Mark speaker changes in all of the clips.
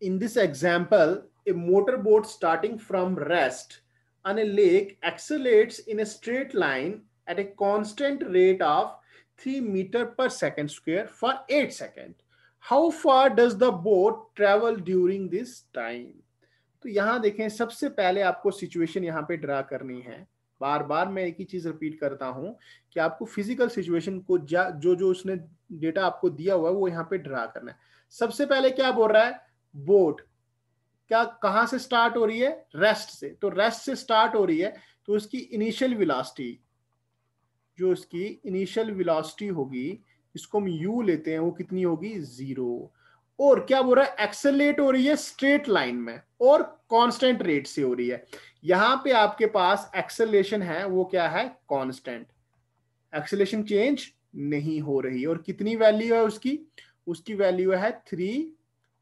Speaker 1: in this example, a motor boat starting from rest on a lake accelerates in a straight line at a constant rate of 3 meter per second square for 8 second How far does the boat travel during this time? तो यहाँ देखें सबसे पहले आपको situation यहाँ पे draw करनी है बार बार मैं एक ही चीज रिपीट करता हूं कि आपको फिजिकल सिचुएशन को जो जो उसने डेटा आपको दिया हुआ है वो यहाँ पे ड्रा करना है सबसे पहले क्या बोल रहा है बोट क्या कहां से स्टार्ट हो रही है रेस्ट से तो रेस्ट से स्टार्ट हो रही है तो उसकी इनिशियल विलासिटी जो उसकी इनिशियल विलासिटी होगी इसको हम यू लेते हैं वो कितनी होगी जीरो और क्या बोल रहा है एक्सेलेट हो रही है स्ट्रेट लाइन में और कांस्टेंट रेट से हो रही है यहां पे आपके पास एक्सेलेशन है वो क्या है कांस्टेंट एक्सेलेशन चेंज नहीं हो रही और कितनी वैल्यू है उसकी उसकी वैल्यू है three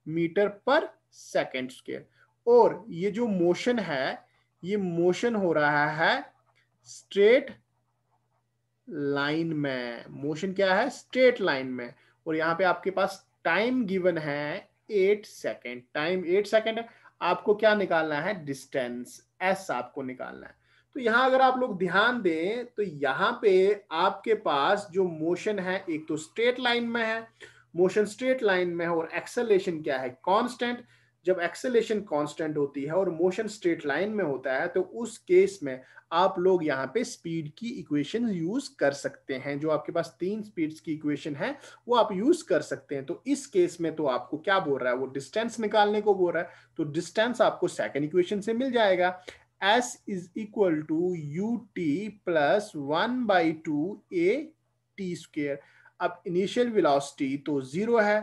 Speaker 1: metre per second square और ये जो मोशन है ये मोशन हो रहा है स्ट्रेट लाइन में मोशन क्या है स्ट्रेट लाइन में और यहाँ पे आपके पास टाइम गिवन है eight second time eight second है आपको क्या निकालना है डिस्टेंस एस आपको निकालना है तो यहां अगर आप लोग ध्यान दें तो यहां पे आपके पास जो मोशन है एक तो स्ट्रेट लाइन में है मोशन स्ट्रेट लाइन में है और एक्सेलेशन क्या है कांस्टेंट जब एक्सेलेशन कांस्टेंट होती है और मोशन स्ट्रेट लाइन में होता है तो उस केस में आप लोग यहाँ पे स्पीड की इक्वेशन यूज कर सकते हैं जो आपके पास तीन स्पीड्स की इक्वेशन है वो आप यूज कर सकते हैं तो इस केस में तो आपको क्या बोल रहा है वो डिस्टेंस निकालने को बोल रहा है तो डिस्टेंस आपको सेकेंड इक्वेशन से मिल जाएगा S is equal to U T plus one by two A T square अब इनिशियल वेलोसिटी तो जीरो है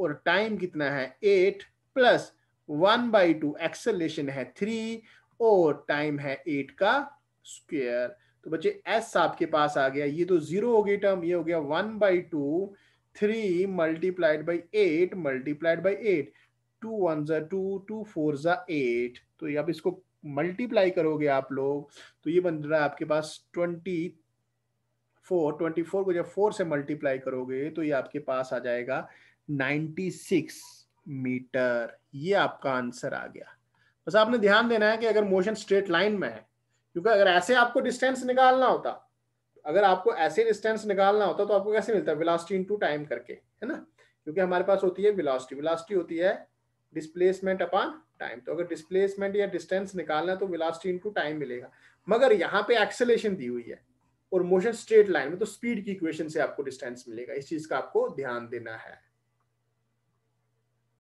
Speaker 1: और टाइम कितना है eight plus one by two acceleration है थ्री और टाइम है एट का स्क्वेयर तो बच्चे एस आपके पास आ गया ये तो जीरो हो गई टर्म ये हो गया one by two three multiplied by eight multiplied by eight two one जा टू टू फोर जा एट तो अब इसको मल्टीप्लाई करोगे आप लोग तो ये बन रहा है आपके पास ट्वेंटी फोर ट्वेंटी फोर को जब फोर से मल्टीप्लाई करोगे तो ये आपके पास आ जाएगा नाइन्टी सिक्स मीटर ये आपका आंसर आ गया बस आपने ध्यान देना है कि अगर मोशन स्ट्रेट लाइन में है क्योंकि अगर ऐसे आपको डिस्टेंस निकालना होता अगर आपको ऐसे डिस्टेंस निकालना होता तो आपको कैसे मिलता है वेलोसिटी इनटू टाइम करके है ना क्योंकि हमारे पास होती है वेलोसिटी वेलोसिटी होती है डिस्प्लेसमेंट अपॉन टाइम तो अगर डिस्प्लेसमेंट या डिस्टेंस निकालना है तो विलास्टी इंटू टाइम मिलेगा मगर यहाँ पे एक्सेलेशन दी हुई है और मोशन स्ट्रेट लाइन में तो स्पीड की इक्वेशन से आपको डिस्टेंस मिलेगा इस चीज का आपको ध्यान देना है